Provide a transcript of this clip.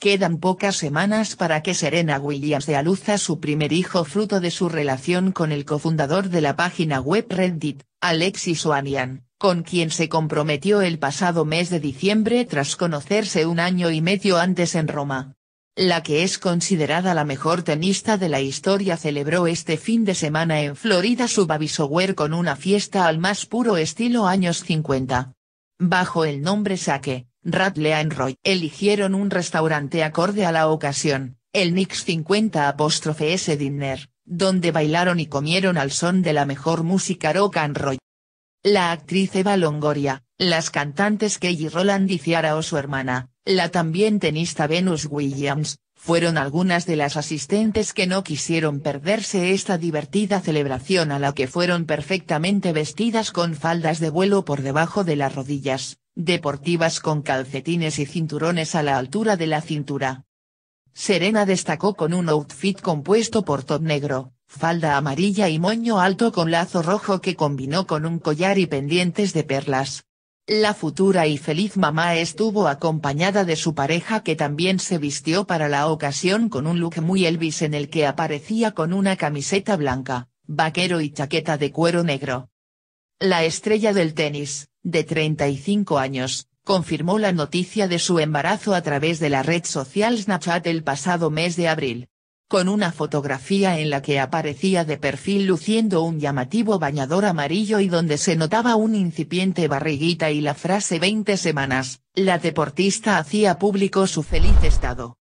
Quedan pocas semanas para que Serena Williams de a a su primer hijo fruto de su relación con el cofundador de la página web Reddit, Alexis Ohanian, con quien se comprometió el pasado mes de diciembre tras conocerse un año y medio antes en Roma. La que es considerada la mejor tenista de la historia celebró este fin de semana en Florida su Babisower con una fiesta al más puro estilo años 50. Bajo el nombre Saque. Radley Roy eligieron un restaurante acorde a la ocasión, el Nix 50s Dinner, donde bailaron y comieron al son de la mejor música rock and roll. La actriz Eva Longoria, las cantantes Kelly Roland y Ciara o su hermana, la también tenista Venus Williams, fueron algunas de las asistentes que no quisieron perderse esta divertida celebración a la que fueron perfectamente vestidas con faldas de vuelo por debajo de las rodillas, deportivas con calcetines y cinturones a la altura de la cintura. Serena destacó con un outfit compuesto por top negro, falda amarilla y moño alto con lazo rojo que combinó con un collar y pendientes de perlas. La futura y feliz mamá estuvo acompañada de su pareja que también se vistió para la ocasión con un look muy Elvis en el que aparecía con una camiseta blanca, vaquero y chaqueta de cuero negro. La estrella del tenis, de 35 años, confirmó la noticia de su embarazo a través de la red social Snapchat el pasado mes de abril. Con una fotografía en la que aparecía de perfil luciendo un llamativo bañador amarillo y donde se notaba un incipiente barriguita y la frase 20 semanas, la deportista hacía público su feliz estado.